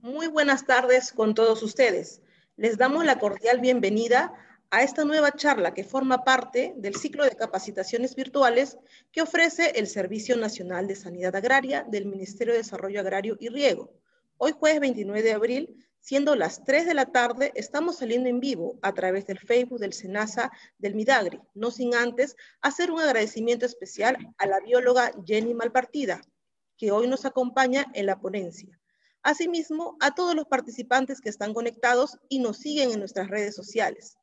Muy buenas tardes con todos ustedes. Les damos la cordial bienvenida a esta nueva charla que forma parte del ciclo de capacitaciones virtuales que ofrece el Servicio Nacional de Sanidad Agraria del Ministerio de Desarrollo Agrario y Riego. Hoy jueves 29 de abril Siendo las 3 de la tarde, estamos saliendo en vivo a través del Facebook del SENASA del Midagri, no sin antes hacer un agradecimiento especial a la bióloga Jenny Malpartida, que hoy nos acompaña en la ponencia. Asimismo, a todos los participantes que están conectados y nos siguen en nuestras redes sociales.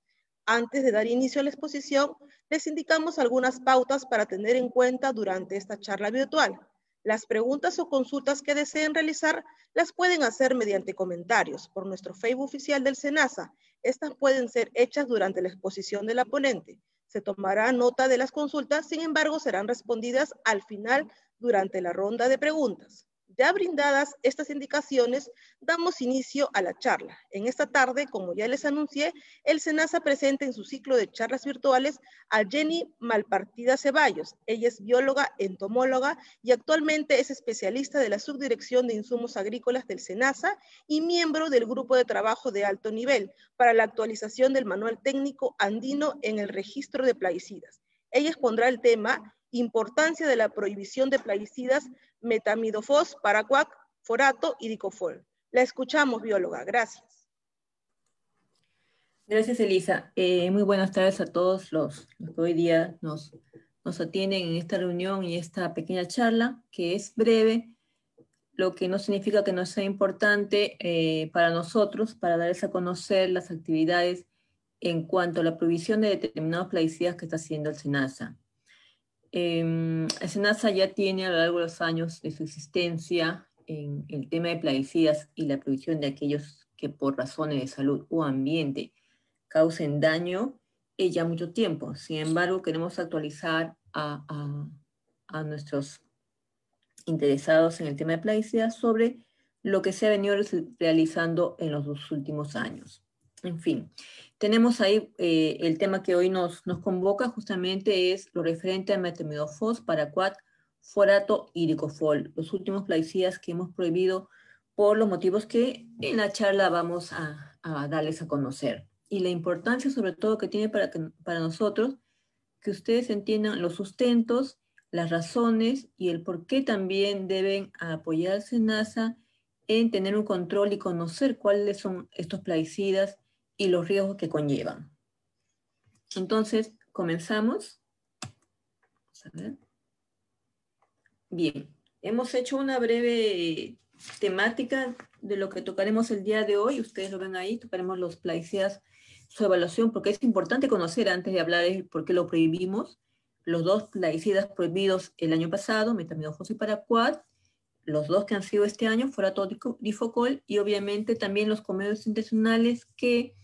Antes de dar inicio a la exposición, les indicamos algunas pautas para tener en cuenta durante esta charla virtual. Las preguntas o consultas que deseen realizar las pueden hacer mediante comentarios por nuestro Facebook oficial del SENASA. Estas pueden ser hechas durante la exposición del la ponente. Se tomará nota de las consultas, sin embargo, serán respondidas al final durante la ronda de preguntas. Ya brindadas estas indicaciones, damos inicio a la charla. En esta tarde, como ya les anuncié, el SENASA presenta en su ciclo de charlas virtuales a Jenny Malpartida Ceballos. Ella es bióloga, entomóloga y actualmente es especialista de la Subdirección de Insumos Agrícolas del SENASA y miembro del Grupo de Trabajo de Alto Nivel para la actualización del Manual Técnico Andino en el Registro de Plaguicidas. Ella expondrá el tema importancia de la prohibición de plaguicidas metamidofos, paracuac, forato y dicofol. La escuchamos, bióloga. Gracias. Gracias, Elisa. Eh, muy buenas tardes a todos los, que hoy día nos, nos atienden en esta reunión y esta pequeña charla, que es breve, lo que no significa que no sea importante eh, para nosotros, para darles a conocer las actividades en cuanto a la prohibición de determinados plaguicidas que está haciendo el SENASA. Eh, Senasa ya tiene a lo largo de los años de su existencia en el tema de plaguicidas y la prohibición de aquellos que por razones de salud o ambiente causen daño eh, ya mucho tiempo. Sin embargo, queremos actualizar a, nuestros interesados en el tema de plaguicidas sobre lo que se ha venido realizando en los dos últimos años. En fin, tenemos ahí eh, el tema que hoy nos, nos convoca justamente es lo referente a metamidofos, paraquat, forato y dicofol, los últimos plaguicidas que hemos prohibido por los motivos que en la charla vamos a, a darles a conocer. Y la importancia sobre todo que tiene para, para nosotros que ustedes entiendan los sustentos, las razones y el por qué también deben apoyarse en NASA en tener un control y conocer cuáles son estos plaguicidas y los riesgos que conllevan. Entonces, comenzamos. Bien, hemos hecho una breve temática de lo que tocaremos el día de hoy. Ustedes lo ven ahí, tocaremos los plaguicidas, su evaluación, porque es importante conocer antes de hablar de por qué lo prohibimos. Los dos plaguicidas prohibidos el año pasado, metamidofos y paraquat, los dos que han sido este año, forato difocol, y obviamente también los comedios intencionales que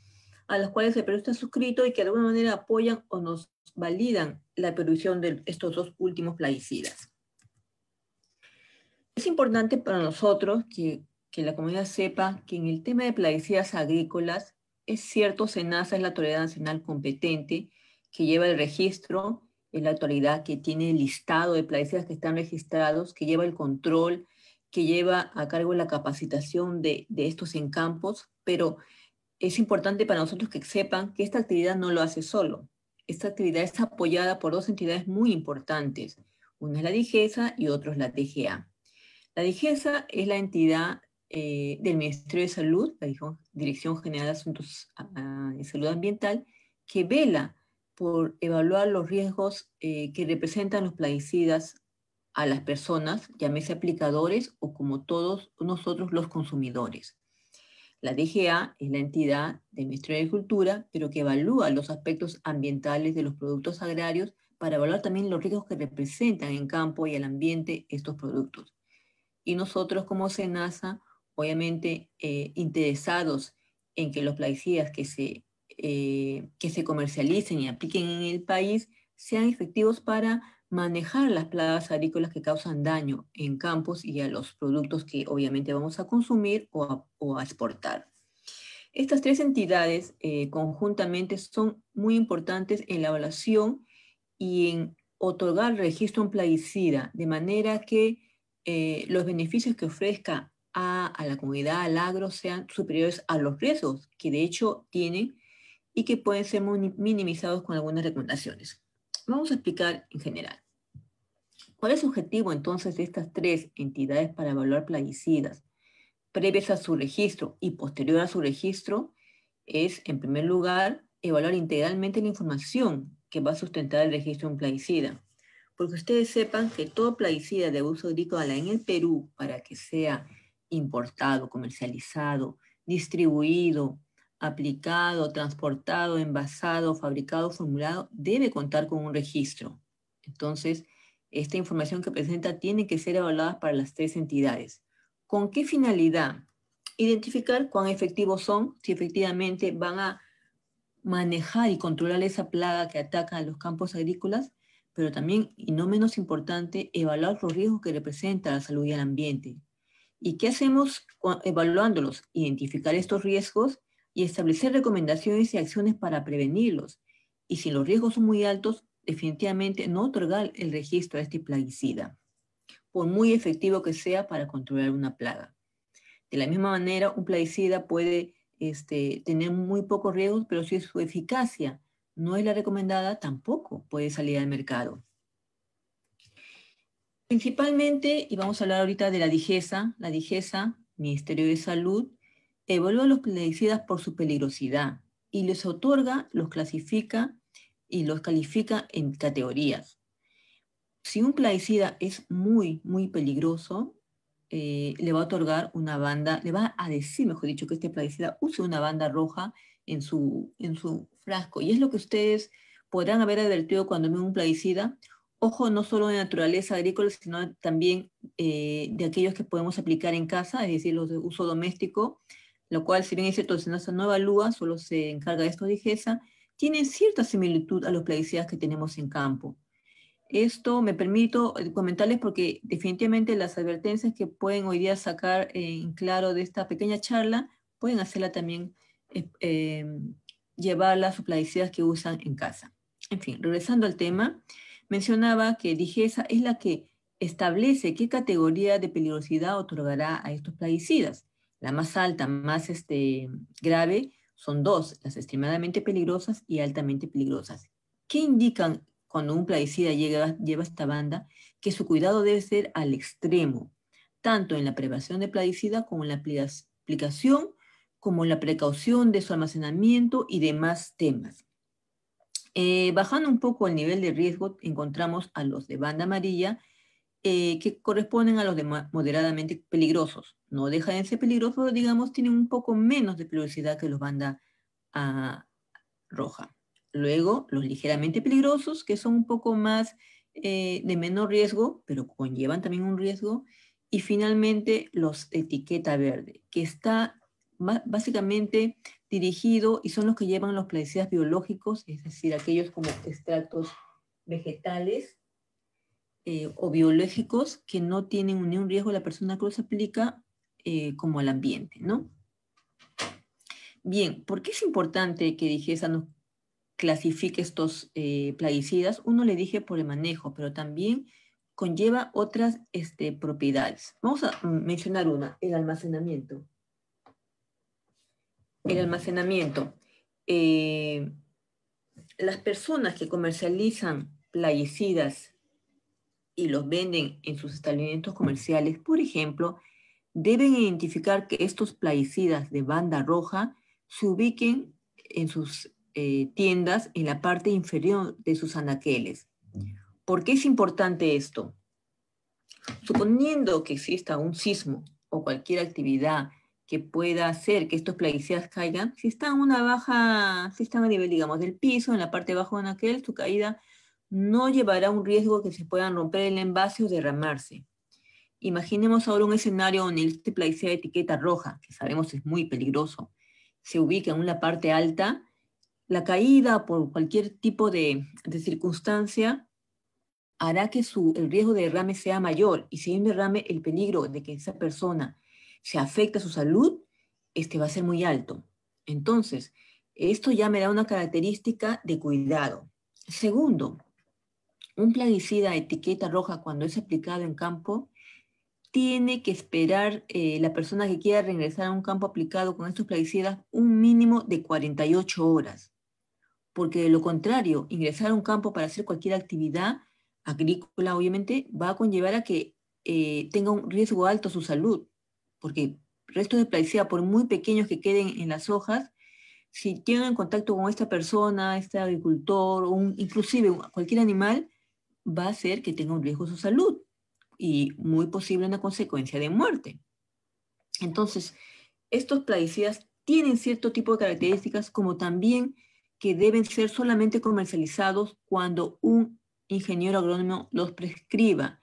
a las cuales el Perú está suscrito y que de alguna manera apoyan o nos validan la producción de estos dos últimos plaguicidas. Es importante para nosotros que, que la comunidad sepa que en el tema de plaguicidas agrícolas, es cierto, SENASA es la autoridad nacional competente que lleva el registro, es la autoridad que tiene el listado de plaguicidas que están registrados, que lleva el control, que lleva a cargo la capacitación de, de estos en campos, pero es importante para nosotros que sepan que esta actividad no lo hace solo. Esta actividad está apoyada por dos entidades muy importantes. Una es la DIGESA y otra es la TGA. E la DIGESA es la entidad eh, del Ministerio de Salud, la Dirección General de Asuntos ah, de Salud Ambiental, que vela por evaluar los riesgos eh, que representan los plaguicidas a las personas, llámese aplicadores o como todos nosotros los consumidores. La DGA es la entidad de Ministerio de Agricultura, pero que evalúa los aspectos ambientales de los productos agrarios para evaluar también los riesgos que representan en campo y al ambiente estos productos. Y nosotros como CENASA, obviamente eh, interesados en que los plaguicidas que eh, que se comercialicen y apliquen en el país sean efectivos para manejar las plagas agrícolas que causan daño en campos y a los productos que obviamente vamos a consumir o a, exportar. Estas tres entidades eh, conjuntamente son muy importantes en la evaluación y en otorgar registro en plaguicida, de manera que eh, los beneficios que ofrezca a, a, la comunidad, al agro, sean superiores a los riesgos que de hecho tienen y que pueden ser minimizados con algunas recomendaciones. Vamos a explicar en general. ¿Cuál es el objetivo entonces de estas tres entidades para evaluar plaguicidas? Previas a su registro y posterior a su registro es, en primer lugar, evaluar integralmente la información que va a sustentar el registro de un plaguicida. Porque ustedes sepan que todo plaguicida de uso agrícola en el Perú, para que sea importado, comercializado, distribuido, aplicado, transportado, envasado, fabricado, formulado, debe contar con un registro. Entonces, esta información que presenta tiene que ser evaluada para las tres entidades. ¿Con qué finalidad? Identificar cuán efectivos son, si efectivamente van a manejar y controlar esa plaga que ataca a los campos agrícolas, pero también, y no menos importante, evaluar los riesgos que representa la salud y el ambiente. ¿Y qué hacemos evaluándolos? Identificar estos riesgos y establecer recomendaciones y acciones para prevenirlos. Y si los riesgos son muy altos, definitivamente no otorgar el registro a este plaguicida, por muy efectivo que sea para controlar una plaga. De la misma manera, un plaguicida puede este, tener muy pocos riesgos, pero si su eficacia no es la recomendada, tampoco puede salir al mercado. Principalmente, y vamos a hablar ahorita de la DIGESA, la DIGESA, Ministerio de Salud, evalúa los plaguicidas por su peligrosidad y les otorga, los clasifica y los califica en categorías. Si un plaguicida es muy, muy peligroso, eh, le va a otorgar una banda, le va a decir, mejor dicho, que este plaguicida use una banda roja en su, en su frasco. Y es lo que ustedes podrán haber advertido cuando ven un plaguicida, ojo no solo de naturaleza agrícola, sino también eh, de aquellos que podemos aplicar en casa, es decir, los de uso doméstico, lo cual, si bien es cierto, si no se no evalúa, solo se encarga de esto de GESA, tienen cierta similitud a los plaguicidas que tenemos en campo. Esto me permito eh, comentarles porque definitivamente las advertencias que pueden hoy día sacar en claro de esta pequeña charla, pueden hacerla también, eh, em, llevar las llevarla a sus plaguicidas que usan en casa. En fin, regresando al tema, mencionaba que Digesa es la que establece qué categoría de peligrosidad otorgará a estos plaguicidas. La más alta, más este, grave, son dos, las extremadamente peligrosas y altamente peligrosas. ¿Qué indican cuando un plaguicida lleva esta banda? Que su cuidado debe ser al extremo, tanto en la prevención de plaguicida como en la aplicación, como en la precaución de su almacenamiento y demás temas. Eh, bajando un poco el nivel de riesgo, encontramos a los de banda amarilla, eh, que corresponden a los moderadamente peligrosos. No deja de ser peligroso, pero digamos tienen un poco menos de peligrosidad que los banda roja. Luego, los ligeramente peligrosos, que son un poco más eh, de menor riesgo, pero conllevan también un riesgo. Y finalmente, los etiqueta verde, que está básicamente dirigido y son los que llevan los plaguicidas biológicos, es decir, aquellos como extractos vegetales eh, o biológicos que no tienen un riesgo la persona que los aplica eh, como al ambiente, ¿no? Bien, ¿por qué es importante que Digesa nos clasifique estos eh, plaguicidas? Uno le dije por el manejo, pero también conlleva otras este, propiedades. Vamos a mencionar una, el almacenamiento. El almacenamiento. las personas que comercializan plaguicidas y los venden en sus establecimientos comerciales, por ejemplo, deben identificar que estos plaguicidas de banda roja se ubiquen en sus eh, tiendas en la parte inferior de sus anaqueles. ¿Por qué es importante esto? Suponiendo que exista un sismo o cualquier actividad que pueda hacer que estos plaguicidas caigan, si están a una baja, si nivel, digamos, del piso, en la parte bajo de anaqueles, su caída no llevará un riesgo que se puedan romper el envase o derramarse. Imaginemos ahora un escenario donde este play sea de etiqueta roja, que sabemos es muy peligroso, se ubica en una parte alta, la caída por cualquier tipo de, circunstancia hará que el riesgo de derrame sea mayor y si hay derrame, el peligro de que esa persona se afecte a su salud este va a ser muy alto. Entonces, esto ya me da una característica de cuidado. Segundo, un plaguicida etiqueta roja cuando es aplicado en campo, tiene que esperar eh, la persona que quiera regresar a un campo aplicado con estos plaguicidas un mínimo de 48 horas, porque de lo contrario, ingresar a un campo para hacer cualquier actividad agrícola, obviamente, va a conllevar a que eh, tenga un riesgo alto su salud, porque restos de plaguicida, por muy pequeños que queden en las hojas, si tienen contacto con esta persona, este agricultor, o inclusive cualquier animal, va a hacer que tenga un riesgo su salud y muy posible una consecuencia de muerte. Entonces, estos plaguicidas tienen cierto tipo de características como también que deben ser solamente comercializados cuando un ingeniero agrónomo los prescriba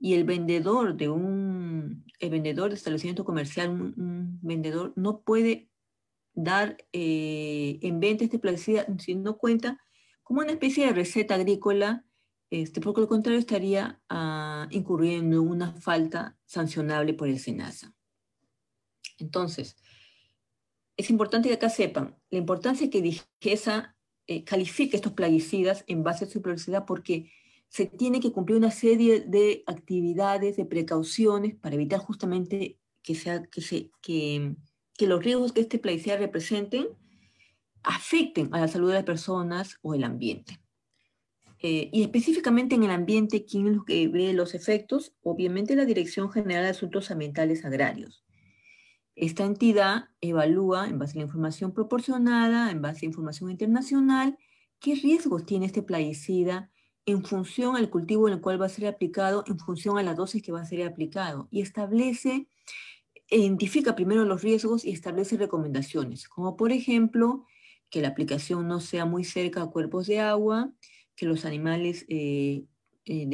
y el vendedor de un vendedor de establecimiento comercial, un, vendedor, no puede dar eh, en venta este plaguicida si no cuenta como una especie de receta agrícola este, porque lo contrario estaría ah, incurriendo en una falta sancionable por el SENASA. Entonces, es importante que acá sepan la importancia que DIGESA eh, califique estos plaguicidas en base a su prioridad porque se tiene que cumplir una serie de actividades, de precauciones para evitar justamente que, sea, que los riesgos que este plaguicida representen afecten a la salud de las personas o el ambiente. Eh, y específicamente en el ambiente, ¿quién es lo que ve los efectos? Obviamente la Dirección General de Asuntos Ambientales Agrarios. Esta entidad evalúa, en base a la información proporcionada, en base a información internacional, qué riesgos tiene este plaguicida en función al cultivo en el cual va a ser aplicado, en función a las dosis que va a ser aplicado, y establece, identifica primero los riesgos y establece recomendaciones, como por ejemplo, que la aplicación no sea muy cerca a cuerpos de agua, que los animales eh, eh,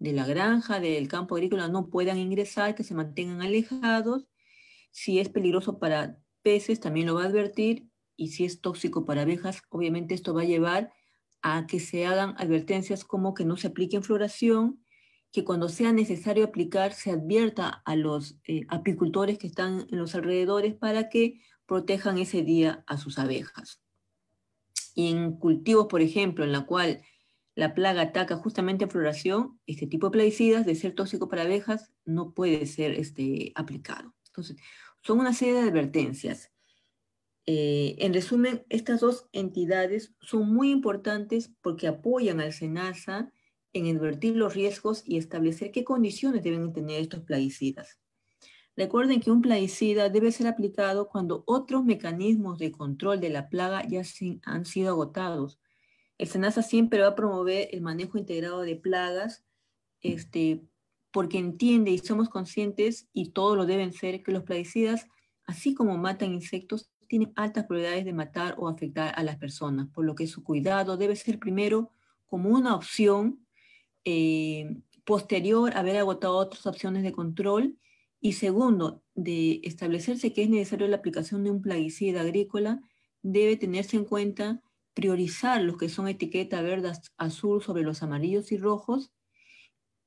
de, la granja, del campo agrícola, no puedan ingresar, que se mantengan alejados. Si es peligroso para peces, también lo va a advertir. Y si es tóxico para abejas, obviamente esto va a llevar a que se hagan advertencias como que no se aplique en floración, que cuando sea necesario aplicar se advierta a los eh, apicultores que están en los alrededores para que protejan ese día a sus abejas. Y en cultivos, por ejemplo, en la cual la plaga ataca justamente a floración, este tipo de plaguicidas, de ser tóxico para abejas, no puede ser este, aplicado. Entonces, son una serie de advertencias. Eh, en resumen, estas dos entidades son muy importantes porque apoyan al SENASA en advertir los riesgos y establecer qué condiciones deben tener estos plaguicidas. Recuerden que un plaguicida debe ser aplicado cuando otros mecanismos de control de la plaga ya han sido agotados. El SENASA siempre va a promover el manejo integrado de plagas, este, porque entiende y somos conscientes, y todos lo deben ser, que los plaguicidas, así como matan insectos, tienen altas probabilidades de matar o afectar a las personas, por lo que su cuidado debe ser primero como una opción eh, posterior a haber agotado otras opciones de control y segundo, de establecerse que es necesario la aplicación de un plaguicida agrícola, debe tenerse en cuenta priorizar los que son etiqueta verde azul sobre los amarillos y rojos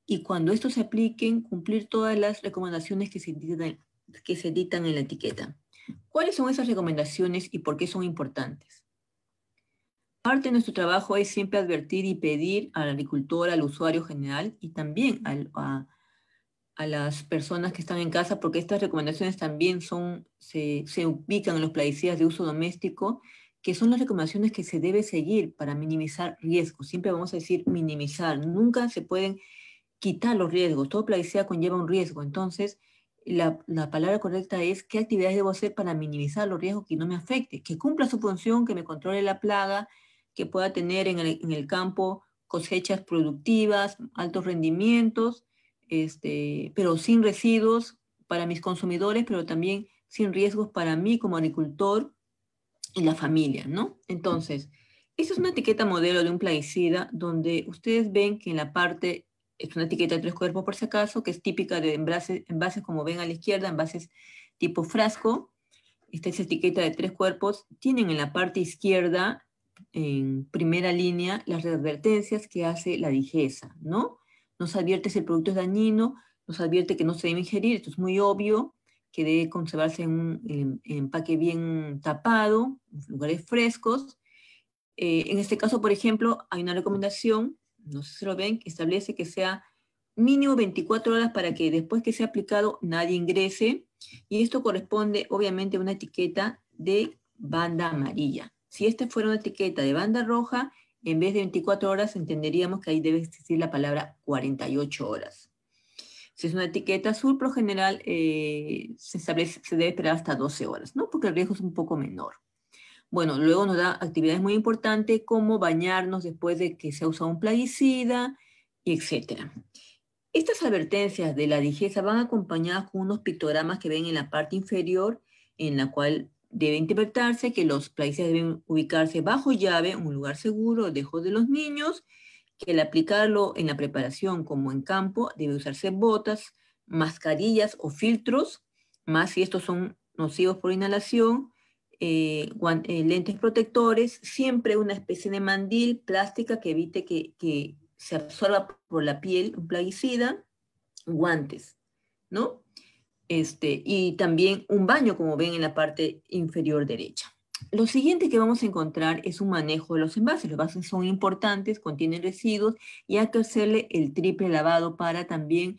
y cuando estos se apliquen, cumplir todas las recomendaciones que se editan en la etiqueta. ¿Cuáles son esas recomendaciones y por qué son importantes? Parte de nuestro trabajo es siempre advertir y pedir al agricultor, al usuario general y también al, a, a las personas que están en casa, porque estas recomendaciones también son, se, ubican en los plaguicidas de uso doméstico, que son las recomendaciones que se debe seguir para minimizar riesgos. Siempre vamos a decir minimizar, nunca se pueden quitar los riesgos. Todo plaguicida conlleva un riesgo. Entonces, la, palabra correcta es qué actividades debo hacer para minimizar los riesgos que no me afecte, que cumpla su función, que me controle la plaga, que pueda tener en el campo cosechas productivas, altos rendimientos este, pero sin residuos para mis consumidores, pero también sin riesgos para mí como agricultor y la familia, ¿no? Entonces, esta es una etiqueta modelo de un plaguicida donde ustedes ven que en la parte, es una etiqueta de tres cuerpos por si acaso, que es típica de envases, envases como ven a la izquierda, envases tipo frasco. Esta es etiqueta de tres cuerpos. Tienen en la parte izquierda, en primera línea, las advertencias que hace la digesa, ¿no? nos advierte si el producto es dañino, nos advierte que no se debe ingerir, esto es muy obvio, que debe conservarse en un empaque bien tapado, en lugares frescos. Eh, en este caso, por ejemplo, hay una recomendación, no sé si lo ven, que establece que sea mínimo 24 horas para que después que sea aplicado nadie ingrese. Y esto corresponde obviamente a una etiqueta de banda amarilla. Si esta fuera una etiqueta de banda roja, en vez de 24 horas entenderíamos que ahí debe existir la palabra 48 horas. Si es una etiqueta azul, por general, eh, se, establece, se debe esperar hasta 12 horas, ¿no? Porque el riesgo es un poco menor. Bueno, luego nos da actividades muy importantes como bañarnos después de que se ha usado un plaguicida, etc. Estas advertencias de la digesa van acompañadas con unos pictogramas que ven en la parte inferior, en la cual debe interpretarse que los plaguicidas deben ubicarse bajo llave un lugar seguro, lejos de los niños, que al aplicarlo en la preparación como en campo debe usarse botas, mascarillas o filtros, más si estos son nocivos por inhalación, eh, eh, lentes protectores, siempre una especie de mandil plástica que evite que, que se absorba por la piel un plaguicida, guantes, ¿no? Este, y también un baño, como ven en la parte inferior derecha. Lo siguiente que vamos a encontrar es un manejo de los envases. Los envases son importantes, contienen residuos y hay que hacerle el triple lavado para también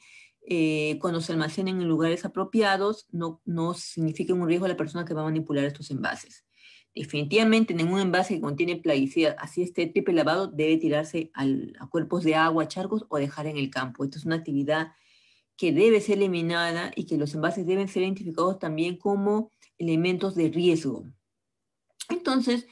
eh, cuando se almacenen en lugares apropiados no, no un riesgo a la persona que va a manipular estos envases. Definitivamente ningún envase que contiene plaguicidas, así este triple lavado debe tirarse a cuerpos de agua, charcos o dejar en el campo. Esto es una actividad que debe ser eliminada y que los envases deben ser identificados también como elementos de riesgo. Entonces,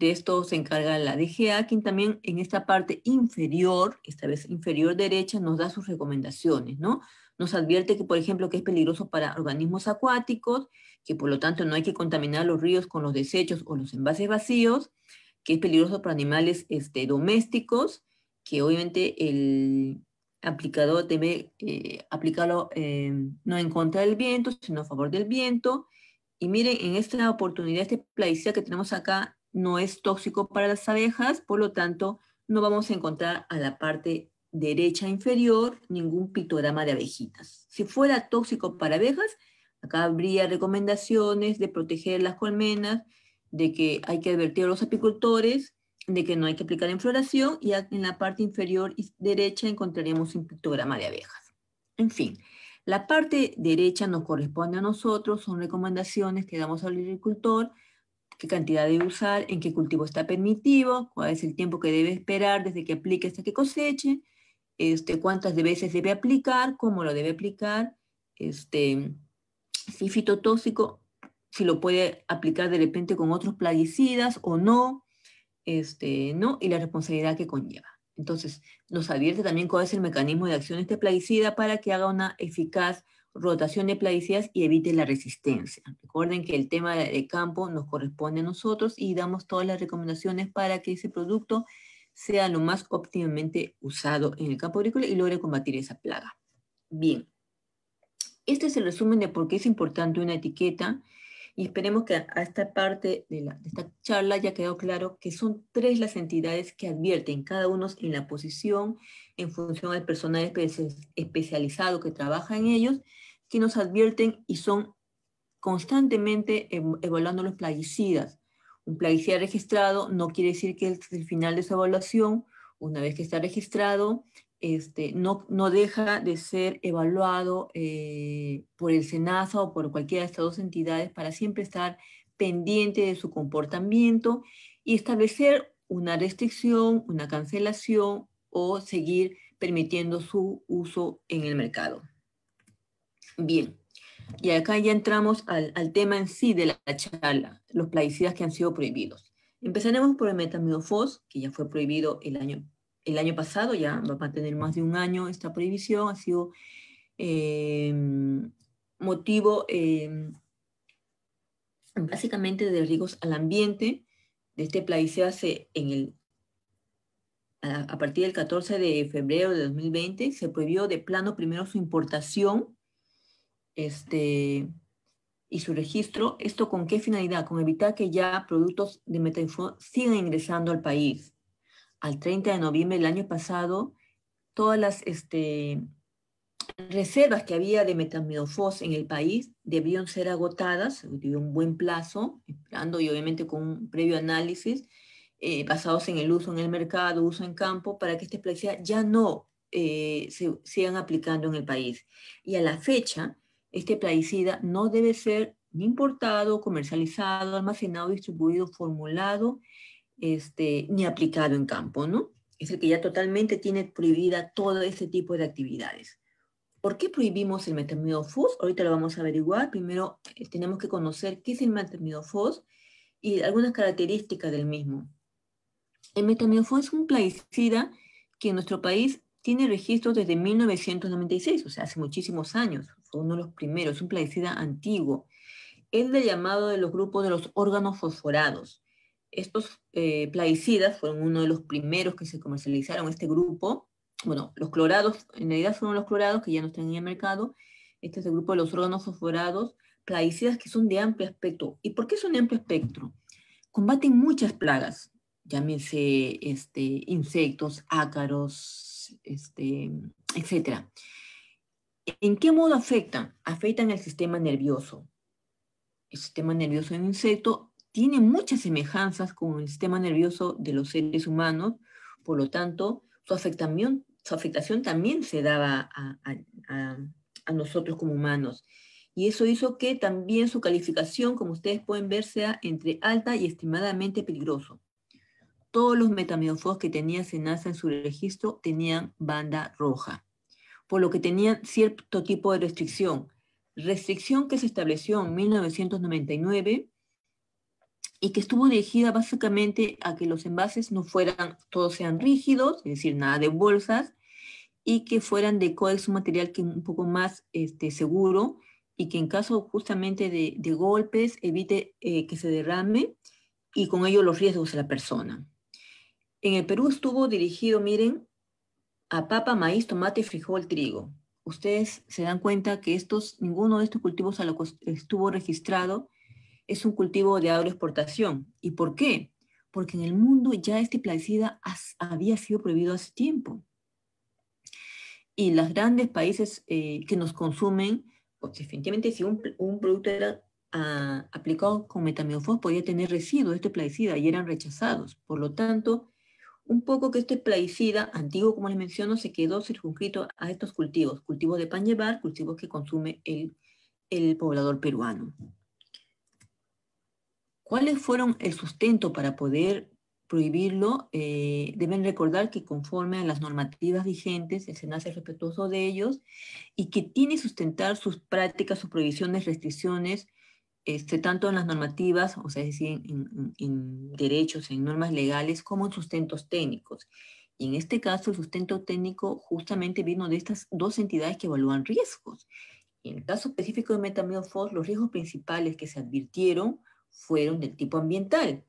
de esto se encarga la DGA, quien también en esta parte inferior, esta vez inferior derecha, nos da sus recomendaciones, ¿no? Nos advierte que, por ejemplo, que es peligroso para organismos acuáticos, que por lo tanto no hay que contaminar los ríos con los desechos o los envases vacíos, que es peligroso para animales este, domésticos, que obviamente el, aplicado debe eh, aplicarlo em, no en contra del viento, sino a favor del viento. Y miren, en esta oportunidad, este plaguicida que tenemos acá no es tóxico para las abejas, por lo tanto, no vamos a encontrar a la parte derecha inferior ningún pitograma de abejitas. Si fuera tóxico para abejas, acá habría recomendaciones de proteger las colmenas, de que hay que advertir a los apicultores de que no hay que aplicar en floración y en la parte inferior derecha encontraremos un pictograma de abejas. En fin, la parte derecha nos corresponde a nosotros, son recomendaciones que damos al agricultor, qué cantidad debe usar, en qué cultivo está permitido, cuál es el tiempo que debe esperar desde que aplique hasta que coseche, este, cuántas veces debe aplicar, cómo lo debe aplicar, este, si fitotóxico, si lo puede aplicar de repente con otros plaguicidas o no, este, ¿no? y la responsabilidad que conlleva. Entonces, nos advierte también cuál es el mecanismo de acción de este plaguicida para que haga una eficaz rotación de plaguicidas y evite la resistencia. Recuerden que el tema de campo nos corresponde a nosotros y damos todas las recomendaciones para que ese producto sea lo más óptimamente usado en el campo agrícola y logre combatir esa plaga. Bien, este es el resumen de por qué es importante una etiqueta y esperemos que a esta parte de, esta charla haya quedado claro que son tres las entidades que advierten, cada uno en la posición, en función del personal especializado que trabaja en ellos, que nos advierten y son constantemente evaluando los plaguicidas. Un plaguicida registrado no quiere decir que es el final de su evaluación, una vez que está registrado, este, no, deja de ser evaluado eh, por el SENASA o por cualquiera de estas dos entidades para siempre estar pendiente de su comportamiento y establecer una restricción, una cancelación o seguir permitiendo su uso en el mercado. Bien, y acá ya entramos al, tema en sí de la charla, los plaguicidas que han sido prohibidos. Empezaremos por el metamidofos, que ya fue prohibido el año el año pasado, ya va a tener más de un año esta prohibición, ha sido em, motivo em, básicamente de riesgos al ambiente. De este se en el a partir del 14 de febrero de 2020 se prohibió de plano primero su importación este, y su registro. ¿Esto con qué finalidad? Con evitar que ya productos de MetaInfo sigan ingresando al país al 30 de noviembre del año pasado, todas las este, reservas que había de metamidofos en el país debieron ser agotadas, dio un buen plazo, esperando y obviamente con un previo análisis, eh, basados en el uso en el mercado, uso en campo, para que este plaguicida ya no eh, se sigan aplicando en el país. Y a la fecha, este plaguicida no debe ser importado, comercializado, almacenado, distribuido, formulado este, ni aplicado en campo, ¿no? Es el que ya totalmente tiene prohibida todo ese tipo de actividades. ¿Por qué prohibimos el metamidofos? Ahorita lo vamos a averiguar. Primero eh, tenemos que conocer qué es el metamidofos y algunas características del mismo. El metamidofos es un plaguicida que en nuestro país tiene registro desde 1996, o sea, hace muchísimos años. Fue uno de los primeros, es un plaguicida antiguo. Es de llamado de los grupos de los órganos fosforados estos eh, plaguicidas fueron uno de los primeros que se comercializaron, este grupo, bueno, los clorados, en realidad fueron los clorados que ya no están en el mercado, este es el grupo de los organofosforados, plaguicidas que son de amplio espectro. ¿Y por qué son de amplio espectro? Combaten muchas plagas, llámense este, insectos, ácaros, este, etc. ¿En qué modo afectan? Afectan el sistema nervioso. El sistema nervioso en insecto tiene muchas semejanzas con el sistema nervioso de los seres humanos, por lo tanto, su afectación, también se daba a, nosotros como humanos. Y eso hizo que también su calificación, como ustedes pueden ver, sea entre alta y estimadamente peligroso. Todos los metamorfos que tenía Senasa en su registro tenían banda roja, por lo que tenían cierto tipo de restricción. Restricción que se estableció en 1999 y que estuvo dirigida básicamente a que los envases no fueran, todos sean rígidos, es decir, nada de bolsas, y que fueran de coex, un material que un poco más este, seguro y que en caso justamente de, golpes evite eh, que se derrame y con ello los riesgos de la persona. En el Perú estuvo dirigido, miren, a papa, maíz, tomate, frijol, trigo. Ustedes se dan cuenta que estos, ninguno de estos cultivos a lo que estuvo registrado es un cultivo de agroexportación. ¿Y por qué? Porque en el mundo ya este plaguicida había sido prohibido hace tiempo. Y los grandes países eh, que nos consumen, pues definitivamente si un, producto era ah, aplicado con metamiofos, podía tener residuos de este plaguicida y eran rechazados. Por lo tanto, un poco que este plaguicida antiguo, como les menciono, se quedó circunscrito a estos cultivos, cultivos de pan llevar, cultivos que consume el poblador peruano. ¿Cuáles fueron el sustento para poder prohibirlo? Eh, deben recordar que conforme a las normativas vigentes, el Senado es respetuoso de ellos y que tiene sustentar sus prácticas, sus prohibiciones, restricciones, este, tanto en las normativas, o sea, en, derechos, en normas legales, como en sustentos técnicos. Y en este caso, el sustento técnico justamente vino de estas dos entidades que evalúan riesgos. En el caso específico de Metamorfos, los riesgos principales que se advirtieron fueron del tipo ambiental.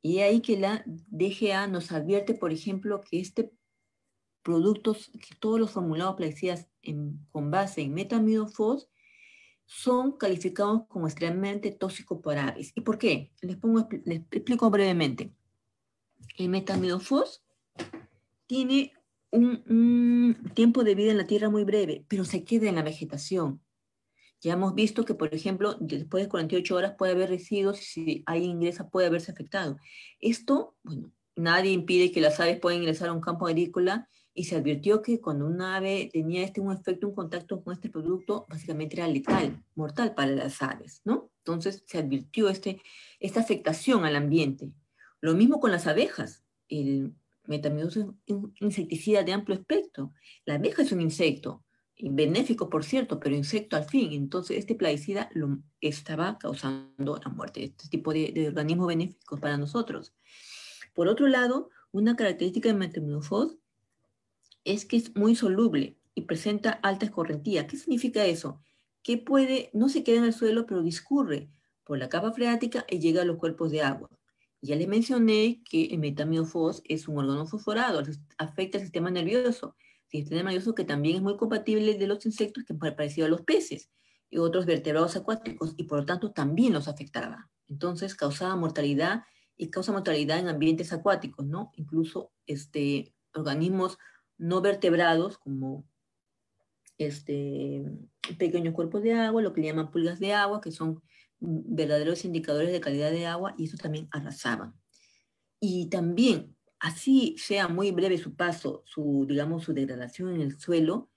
Y ahí que la DGA nos advierte, por ejemplo, que este productos, que todos los formulados plaguicidas con base en metamidofos son calificados como extremadamente tóxicos para aves. ¿Y por qué? Les, pongo, les explico brevemente. El metamidofos tiene un, tiempo de vida en la tierra muy breve, pero se queda en la vegetación. Ya hemos visto que, por ejemplo, después de 48 horas puede haber residuos y si hay ingresa puede haberse afectado. Esto, bueno, nadie impide que las aves puedan ingresar a un campo agrícola y se advirtió que cuando una ave tenía este un efecto, un contacto con este producto, básicamente era letal, mortal para las aves, ¿no? Entonces se advirtió este, esta afectación al ambiente. Lo mismo con las abejas. El metamidus es un insecticida de amplio espectro. La abeja es un insecto, benéfico por cierto, pero insecto al fin. Entonces, este plaguicida lo estaba causando la muerte, este tipo de, organismos benéficos para nosotros. Por otro lado, una característica de metamidofos es que es muy soluble y presenta alta escorrentía. ¿Qué significa eso? Que puede, no se queda en el suelo, pero discurre por la capa freática y llega a los cuerpos de agua. Ya les mencioné que el metamidofos es un órgano fosforado, afecta al sistema nervioso sistema nervioso que también es muy compatible de los insectos, que parecido a los peces y otros vertebrados acuáticos, y por lo tanto también los afectaba. Entonces causaba mortalidad y causa mortalidad en ambientes acuáticos, ¿no? Incluso este, organismos no vertebrados, como este, pequeños cuerpos de agua, lo que le llaman pulgas de agua, que son verdaderos indicadores de calidad de agua, y eso también arrasaba. Y también Así sea muy breve su paso, su, digamos, su degradación en el suelo,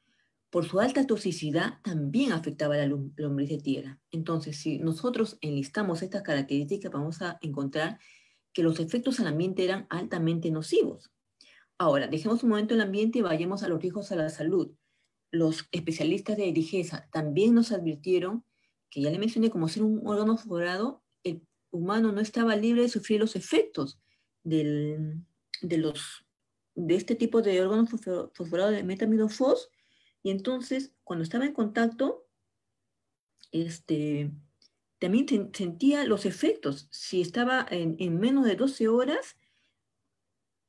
por su alta toxicidad también afectaba la lombriz de tierra. Entonces, si nosotros enlistamos estas características, vamos a encontrar que los efectos al ambiente eran altamente nocivos. Ahora, dejemos un momento el ambiente y vayamos a los riesgos a la salud. Los especialistas de digesa también nos advirtieron que ya le mencioné, como ser un órgano forrado, el humano no estaba libre de sufrir los efectos del, de, los, de este tipo de órganos fosforados de metamidofos, y entonces cuando estaba en contacto, este, también sentía los efectos. Si estaba en, menos de 12 horas,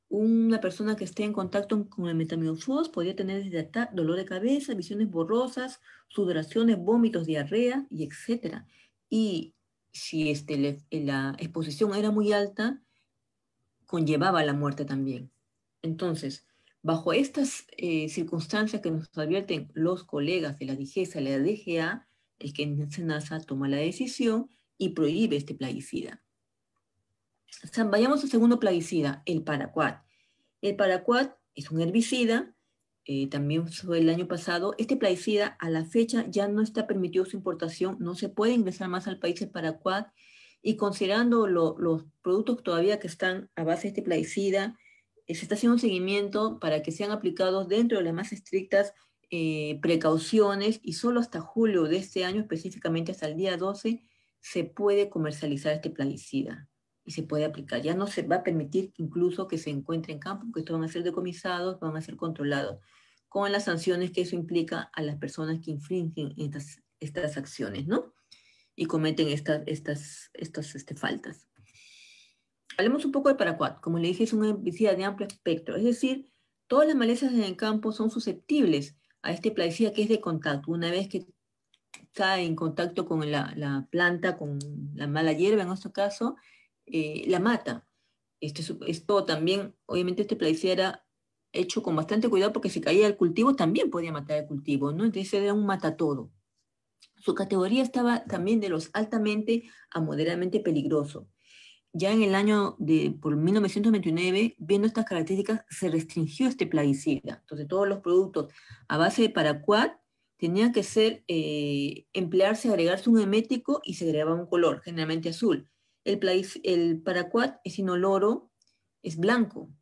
una persona que esté en contacto con el metamidofos podía tener dolor de cabeza, visiones borrosas, sudoraciones, vómitos, diarrea, y etc. Y si este, la exposición era muy alta, conllevaba la muerte también. Entonces, bajo estas eh, circunstancias que nos advierten los colegas de la DGESA y la DGA, es que Senasa toma la decisión y prohíbe este plaguicida. vayamos al segundo plaguicida, el paraquat. El paraquat es un herbicida, eh, también fue el año pasado. Este plaguicida a la fecha ya no está permitido su importación, no se puede ingresar más al país el paraquat y considerando los productos todavía que están a base de este plaguicida, eh, se está haciendo un seguimiento para que sean aplicados dentro de las más estrictas eh, precauciones y solo hasta julio de este año, específicamente hasta el día 12, se puede comercializar este plaguicida y se puede aplicar. Ya no se va a permitir incluso que se encuentre en campo, que estos van a ser decomisados, van a ser controlados, con las sanciones que eso implica a las personas que infringen estas, estas acciones, ¿no? y cometen estas, estas, estas faltas. Hablemos un poco de Paracuat. Como le dije, es una herbicida de amplio espectro, es decir, todas las malezas en el campo son susceptibles a este plaguicida que es de contacto. Una vez que cae en contacto con la, planta, con la mala hierba en nuestro caso, eh, la mata. Esto, esto también, obviamente, este plaguicida era hecho con bastante cuidado porque si caía el cultivo también podía matar el cultivo, ¿no? Entonces era un mata todo su categoría estaba también de los altamente a moderadamente peligroso. Ya en el año de por 1929, viendo estas características, se restringió este plaguicida. Entonces, todos los productos a base de paraquat tenían que ser, eh, emplearse, agregarse un emético y se agregaba un color, generalmente azul. El, el paraquat es inoloro, es blanco. al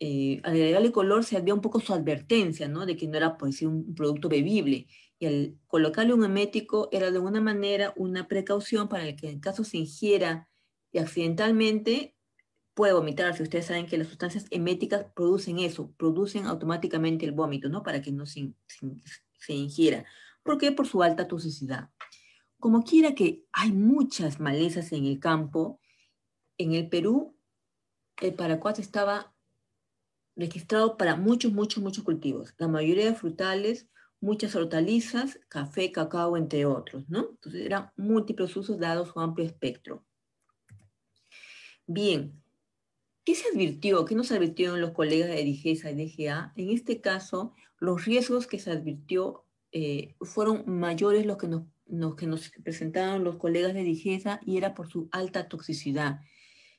eh, agregarle color se había un poco su advertencia, ¿no? De que no era, pues un producto bebible y al colocarle un emético era de alguna manera una precaución para el que en caso se ingiera y accidentalmente puede vomitar. Si ustedes saben que las sustancias eméticas producen eso, producen automáticamente el vómito, ¿no? Para que no se, ingiera. ¿Por qué? Por su alta toxicidad. Como quiera que hay muchas malezas en el campo, en el Perú el paracuat estaba registrado para muchos, muchos, muchos cultivos. La mayoría de frutales, muchas hortalizas, café, cacao, entre otros, ¿no? Entonces eran múltiples usos dados su amplio espectro. Bien, ¿qué se advirtió? ¿Qué nos advirtieron los colegas de DIGESA y DGA? En este caso, los riesgos que se advirtió eh, fueron mayores los que nos, los que nos presentaron los colegas de DIGESA y era por su alta toxicidad.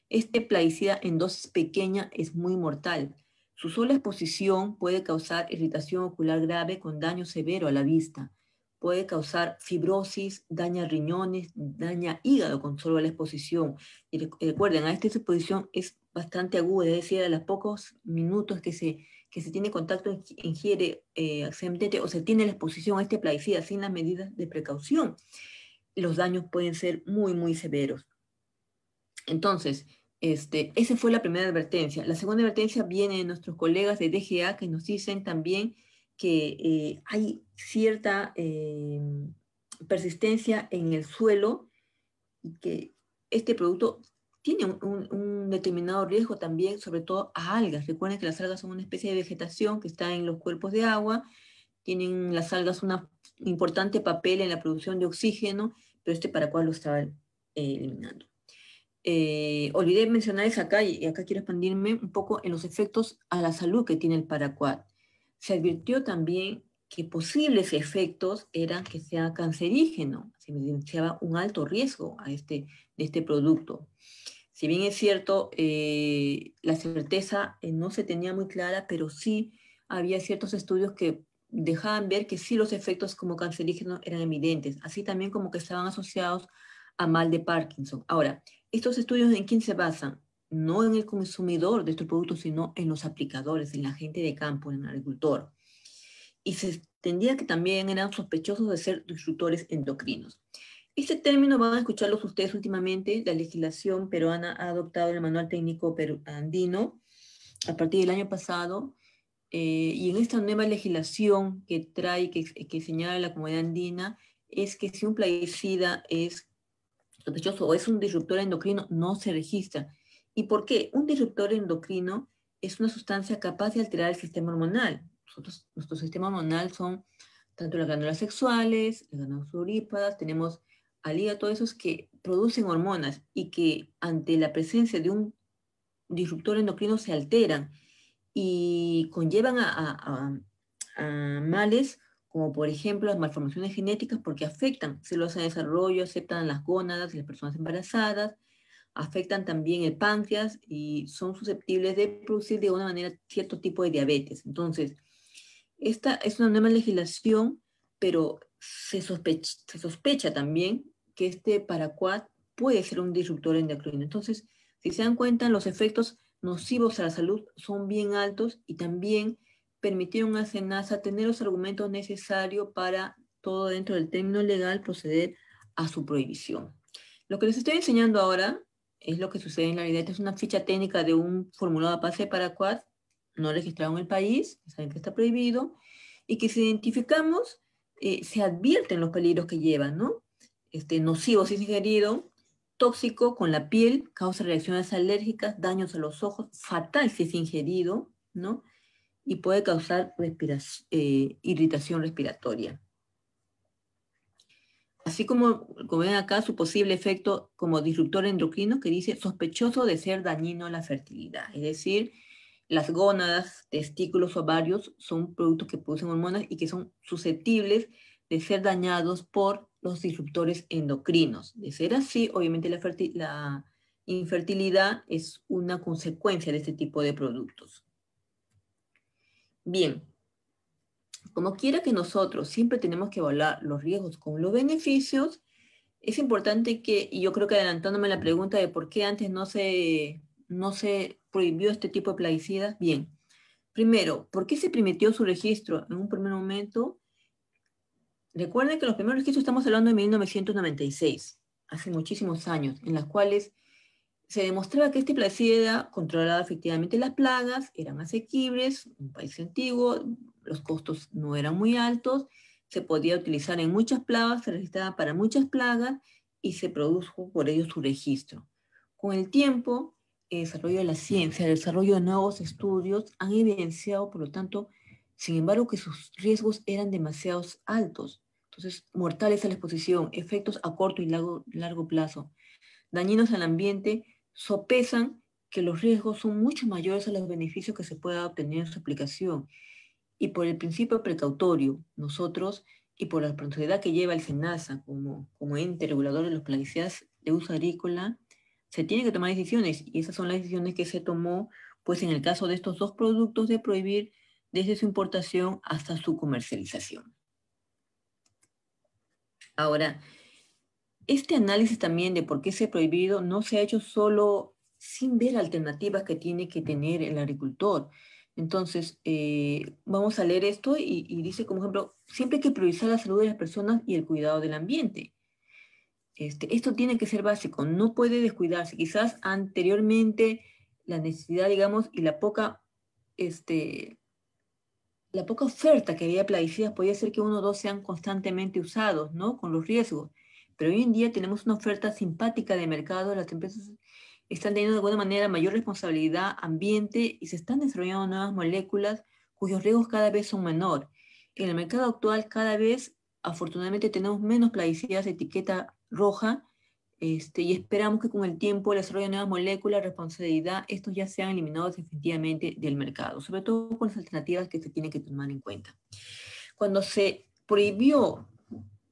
Este plaguicida en dosis pequeña es muy mortal su sola exposición puede causar irritación ocular grave con daño severo a la vista. Puede causar fibrosis, daña riñones, daña hígado con solo la exposición. Y eh, recuerden, a esta exposición es bastante aguda, es decir, a los pocos minutos que se, que se tiene contacto, ingiere eh, o se tiene la exposición a este plaguicida sin las medidas de precaución, los daños pueden ser muy, muy severos. Entonces, este, esa fue la primera advertencia. La segunda advertencia viene de nuestros colegas de DGA que nos dicen también que eh, hay cierta eh, persistencia en el suelo y que este producto tiene un, determinado riesgo también, sobre todo a algas. Recuerden que las algas son una especie de vegetación que está en los cuerpos de agua. Tienen las algas un importante papel en la producción de oxígeno, pero este para cual lo estaba eh, eliminando. Eh, olvidé esa acá, y acá quiero expandirme un poco en los efectos a la salud que tiene el paraquat. Se advirtió también que posibles efectos eran que sea cancerígeno, se evidenciaba un alto riesgo a este, de este producto. Si bien es cierto, eh, la certeza eh, no se tenía muy clara, pero sí había ciertos estudios que dejaban ver que sí los efectos como cancerígeno eran evidentes, así también como que estaban asociados a mal de Parkinson. Ahora, estos estudios en quién se basan? No en el consumidor de estos productos, sino en los aplicadores, en la gente de campo, en el agricultor. Y se entendía que también eran sospechosos de ser disruptores endocrinos. Este término van a escucharlos ustedes últimamente. La legislación peruana ha adoptado el manual técnico andino a partir del año pasado. Eh, y en esta nueva legislación que trae, que, que señala la comunidad andina, es que si un plaguicida es o es un disruptor endocrino, no se registra. ¿Y por qué? Un disruptor endocrino es una sustancia capaz de alterar el sistema hormonal. nuestro sistema hormonal son tanto las glándulas sexuales, las glándulas urípadas, tenemos al todos esos que producen hormonas y que ante la presencia de un disruptor endocrino se alteran y conllevan a males como por ejemplo las malformaciones genéticas porque afectan células en desarrollo, afectan las gónadas y las personas embarazadas, afectan también el páncreas y son susceptibles de producir de una manera cierto tipo de diabetes. Entonces, esta es una nueva legislación, pero se sospecha, se sospecha también que este paraquat puede ser un disruptor endocrino. Entonces, si se dan cuenta, los efectos nocivos a la salud son bien altos y también permitieron a SENASA tener los argumentos necesarios para todo dentro del término legal proceder a su prohibición. Lo que les estoy enseñando ahora es lo que sucede en la realidad. Es una ficha técnica de un formulado de pase para CUAD, no registrado en el país, saben que está prohibido, y que si identificamos, eh, se advierten los peligros que llevan, ¿no? Este, nocivo si es ingerido, tóxico con la piel, causa reacciones alérgicas, daños a los ojos, fatal si es ingerido, ¿no? y puede causar eh, irritación respiratoria. Así como, como ven acá, su posible efecto como disruptor endocrino que dice sospechoso de ser dañino a la fertilidad. Es decir, las gónadas, testículos, ovarios son productos que producen hormonas y que son susceptibles de ser dañados por los disruptores endocrinos. De ser así, obviamente la infertilidad es una consecuencia de este tipo de productos. Bien, como quiera que nosotros siempre tenemos que evaluar los riesgos con los beneficios, es importante que, y yo creo que adelantándome la pregunta de por qué antes no se, no se prohibió este tipo de plaguicidas, bien, primero, ¿por qué se permitió su registro en un primer momento? Recuerden que los primeros registros estamos hablando de 1996, hace muchísimos años, en las cuales se demostraba que este placida controlaba efectivamente las plagas, eran asequibles, un país antiguo, los costos no eran muy altos, se podía utilizar en muchas plagas, se registraba para muchas plagas y se produjo por ello su registro. Con el tiempo, el desarrollo de la ciencia, el desarrollo de nuevos estudios han evidenciado, por lo tanto, sin embargo, que sus riesgos eran demasiados altos. Entonces, mortales a la exposición, efectos a corto y largo plazo, dañinos al ambiente sopesan que los riesgos son mucho mayores a los beneficios que se pueda obtener en su aplicación. Y por el principio precautorio, nosotros, y por la responsabilidad que lleva el SENASA como, ente regulador de los plaguicidas de uso agrícola, se tienen que tomar decisiones. Y esas son las decisiones que se tomó, pues en el caso de estos dos productos, de prohibir desde su importación hasta su comercialización. Ahora, este análisis también de por qué se ha prohibido no se ha hecho solo sin ver alternativas que tiene que tener el agricultor. Entonces, eh, vamos a leer esto y, dice, como ejemplo, siempre hay que priorizar la salud de las personas y el cuidado del ambiente. Este, esto tiene que ser básico, no puede descuidarse. Quizás anteriormente la necesidad, digamos, y la poca, este, la poca oferta que había plaguicidas podía ser que uno o dos sean constantemente usados, ¿no? Con los riesgos. Pero hoy en día tenemos una oferta simpática de mercado, las empresas están teniendo de alguna manera mayor responsabilidad ambiente y se están desarrollando nuevas moléculas cuyos riesgos cada vez son menor. En el mercado actual cada vez, afortunadamente, tenemos menos plaguicidas de etiqueta roja este, y esperamos que con el tiempo el desarrollo de nuevas moléculas, responsabilidad, estos ya sean eliminados definitivamente del mercado, sobre todo con las alternativas que se tienen que tomar en cuenta. Cuando se prohibió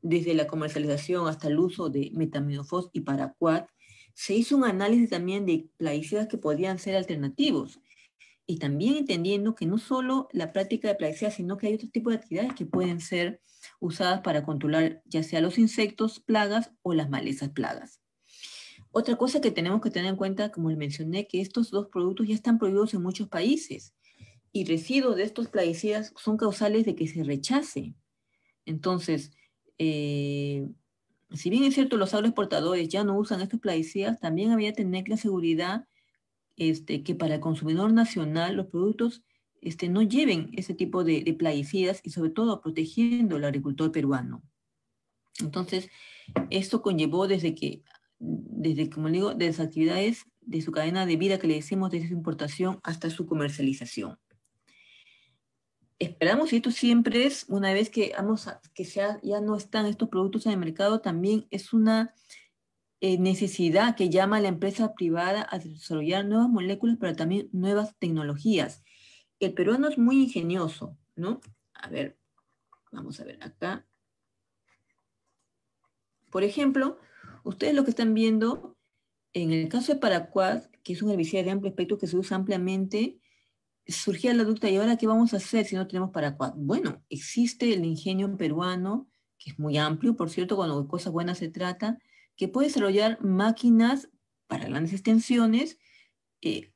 desde la comercialización hasta el uso de metamidofos y paraquat, se hizo un análisis también de plaguicidas que podían ser alternativos. Y también entendiendo que no solo la práctica de plaguicidas, sino que hay otros tipos de actividades que pueden ser usadas para controlar ya sea los insectos plagas o las malezas plagas. Otra cosa que tenemos que tener en cuenta, como les mencioné, que estos dos productos ya están prohibidos en muchos países y residuos de estos plaguicidas son causales de que se rechace. Entonces, eh, si bien es cierto, los agroexportadores ya no usan estos plaguicidas, también había que tener la seguridad este, que para el consumidor nacional los productos este, no lleven ese tipo de, de plaguicidas y sobre todo protegiendo al agricultor peruano. Entonces, esto conllevó desde que, desde, como digo, desde las actividades de su cadena de vida que le decimos desde su importación hasta su comercialización esperamos y esto siempre es, una vez que, vamos que sea, ya no están estos productos en el mercado, también es una eh, necesidad que llama a la empresa privada a desarrollar nuevas moléculas, pero también nuevas tecnologías. El peruano es muy ingenioso, ¿no? A ver, vamos a ver acá. Por ejemplo, ustedes lo que están viendo, en el caso de Paracuad, que es un herbicida de amplio espectro que se usa ampliamente, surgía la duda, ¿y ahora qué vamos a hacer si no tenemos para cuatro? Bueno, existe el ingenio peruano, que es muy amplio, por cierto, cuando de cosas buenas se trata, que puede desarrollar máquinas para grandes extensiones eh,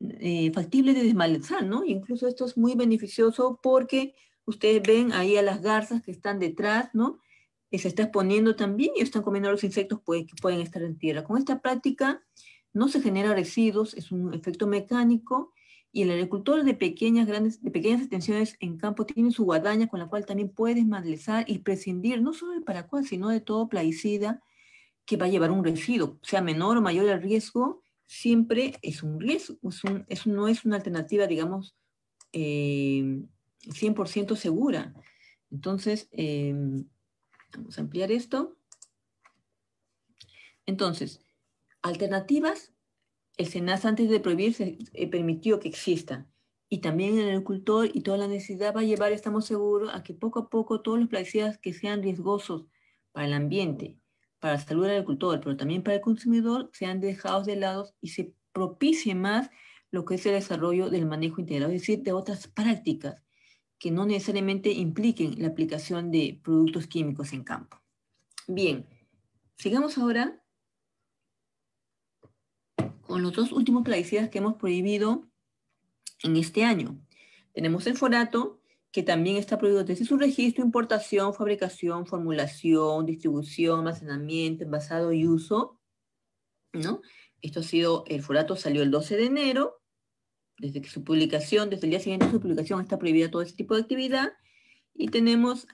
eh, factibles de desmalezar, ¿no? Incluso esto es muy beneficioso porque ustedes ven ahí a las garzas que están detrás, ¿no? se está exponiendo también y están comiendo los insectos pues, que pueden estar en tierra. Con esta práctica no se generan residuos, es un efecto mecánico y el agricultor de pequeñas, grandes, de pequeñas extensiones en campo tiene su guadaña con la cual también puede desmalezar y prescindir no solo del paracuas, sino de todo plaguicida que va a llevar un residuo, sea menor o mayor el riesgo, siempre es un riesgo, es no es una alternativa, digamos, 100% eh, segura. Entonces, em, vamos a ampliar esto. Entonces, alternativas el SENAS antes de prohibirse eh, permitió que exista. Y también el agricultor y toda la necesidad va a llevar, estamos seguros, a que poco a poco todos los plaguicidas que sean riesgosos para el ambiente, para la salud del agricultor, pero también para el consumidor, sean dejados de lado y se propicie más lo que es el desarrollo del manejo integrado, es decir, de otras prácticas que no necesariamente impliquen la aplicación de productos químicos en campo. Bien, sigamos ahora con los dos últimos plaguicidas que hemos prohibido en este año. Tenemos el forato, que también está prohibido desde su registro, importación, fabricación, formulación, distribución, almacenamiento, envasado y uso. ¿no? Esto ha sido, el forato salió el 12 de enero, desde que su publicación, desde el día siguiente de su publicación está prohibida todo ese tipo de actividad. Y tenemos,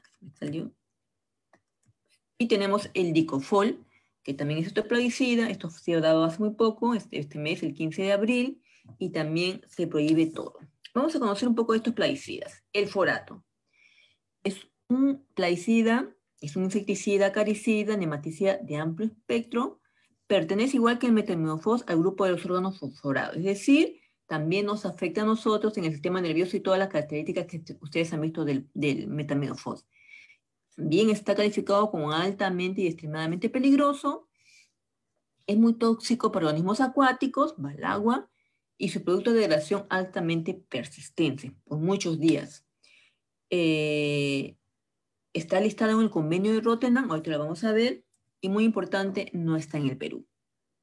y tenemos el dicofol, que también es plaguicida, esto se ha dado hace muy poco, este, este, mes, el 15 de abril, y también se prohíbe todo. Vamos a conocer un poco de estos plaguicidas. El forato. Es un plaguicida, es un insecticida, acaricida, nematicida de amplio espectro, pertenece igual que el metamorfos al grupo de los órganos fosforados, es decir, también nos afecta a nosotros en el sistema nervioso y todas las características que ustedes han visto del, del bien está calificado como altamente y extremadamente peligroso, es muy tóxico para organismos acuáticos, va al agua, y su producto de degradación altamente persistente, por muchos días. Eh, está listado en el convenio de Rotterdam, ahorita lo vamos a ver, y muy importante, no está en el Perú.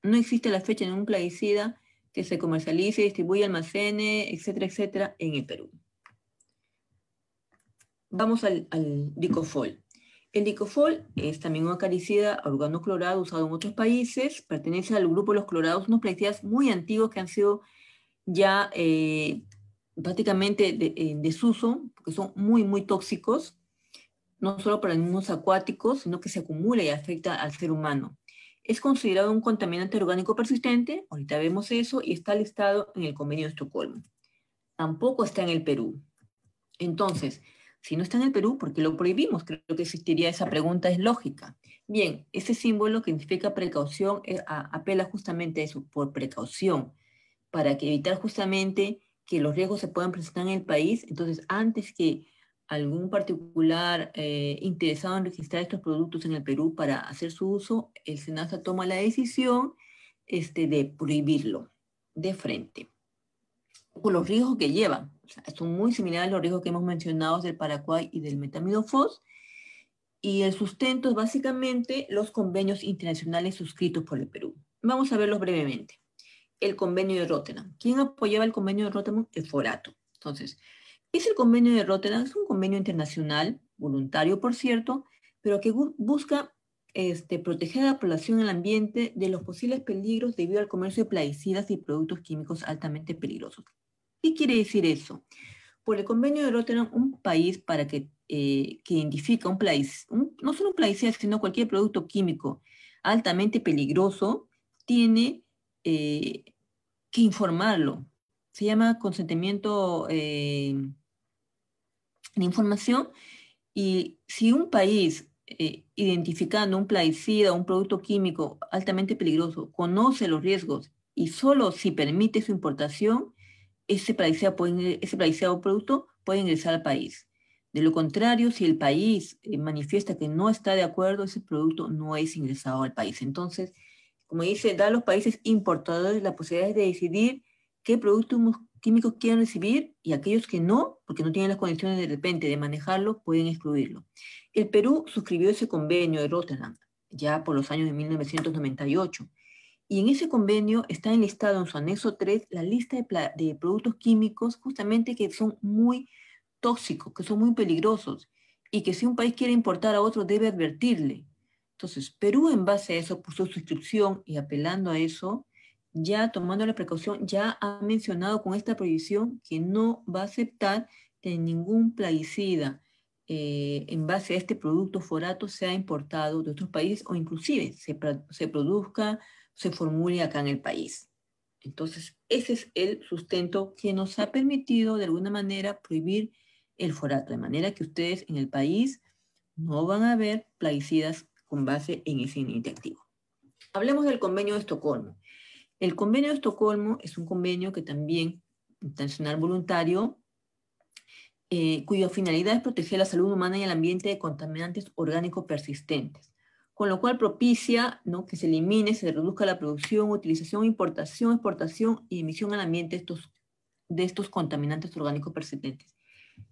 No existe la fecha de un plaguicida que se comercialice, distribuye almacene, etcétera, etcétera, en el Perú. Vamos al, al dicofol. El dicofol es también un acaricida organo usado en otros países, pertenece al grupo de los clorados, unos plaguicidas muy antiguos que han sido ya eh, prácticamente en desuso, porque son muy, muy tóxicos, no solo para animales acuáticos, sino que se acumula y afecta al ser humano. Es considerado un contaminante orgánico persistente, ahorita vemos eso, y está listado en el convenio de Estocolmo. Tampoco está en el Perú. Entonces, si no está en el Perú, ¿por qué lo prohibimos? Creo que existiría esa pregunta, es lógica. Bien, ese símbolo que significa precaución eh, apela justamente a eso, por precaución, para evitar justamente que los riesgos se puedan presentar en el país. Entonces, antes que algún particular eh, interesado en registrar estos productos en el Perú para hacer su uso, el SENASA toma la decisión este, de prohibirlo de frente, por los riesgos que llevan son muy similares a los riesgos que hemos mencionado del Paraguay y del metamidofos. Y el sustento es básicamente los convenios internacionales suscritos por el Perú. Vamos a verlos brevemente. El convenio de Rotterdam. ¿Quién apoyaba el convenio de Rotterdam? El Forato. Entonces, ¿qué es el convenio de Rotterdam? Es un convenio internacional, voluntario por cierto, pero que busca este, proteger a la población y al ambiente de los posibles peligros debido al comercio de plaguicidas y productos químicos altamente peligrosos. ¿Qué quiere decir eso? Por el convenio de Rotterdam, un país para que, eh, que identifica un, plaguicida, no solo un plaguicida, sino cualquier producto químico altamente peligroso, tiene eh, que informarlo. Se llama consentimiento eh, de información. Y si un país, eh, identificando un plaguicida o un producto químico altamente peligroso, conoce los riesgos y solo si permite su importación, ese paraíso producto puede ingresar al país. De lo contrario, si el país eh, manifiesta que no está de acuerdo, ese producto no es ingresado al país. Entonces, como dice, da a los países importadores la posibilidad de decidir qué productos químicos quieren recibir y aquellos que no, porque no tienen las condiciones de repente de manejarlo, pueden excluirlo. El Perú suscribió ese convenio de Rotterdam ya por los años de 1998 y en ese convenio está enlistado en su anexo 3 la lista de, productos químicos justamente que son muy tóxicos, que son muy peligrosos y que si un país quiere importar a otro debe advertirle. Entonces, Perú en base a eso puso su instrucción y apelando a eso, ya tomando la precaución, ya ha mencionado con esta prohibición que no va a aceptar que ningún plaguicida eh, en base a este producto forato sea importado de otros países o inclusive se, se produzca se formule acá en el país. Entonces, ese es el sustento que nos ha permitido de alguna manera prohibir el forato, de manera que ustedes en el país no van a ver plaguicidas con base en ese iniciativo. Hablemos del convenio de Estocolmo. El convenio de Estocolmo es un convenio que también, intencional voluntario, eh, cuya finalidad es proteger la salud humana y el ambiente de contaminantes orgánicos persistentes con lo cual propicia que se elimine, se reduzca la producción, utilización, importación, exportación y emisión al ambiente de estos contaminantes orgánicos persistentes.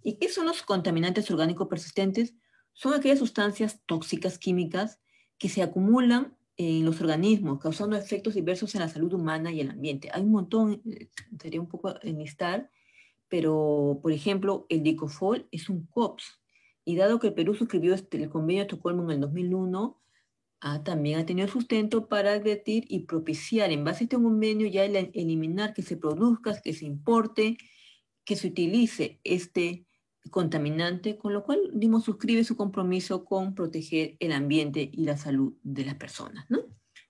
¿Y qué son los contaminantes orgánicos persistentes? Son aquellas sustancias tóxicas químicas que se acumulan en los organismos, causando efectos diversos en la salud humana y el ambiente. Hay un montón, eh, sería un poco enlistar, pero por ejemplo, el dicofol es un COPS, y dado que el Perú suscribió este, el convenio de Estocolmo en el 2001, Ah, también ha tenido sustento para advertir y propiciar en base a este convenio ya el eliminar que se produzca, que se importe, que se utilice este contaminante, con lo cual DIMO suscribe su compromiso con proteger el ambiente y la salud de las personas. ¿no?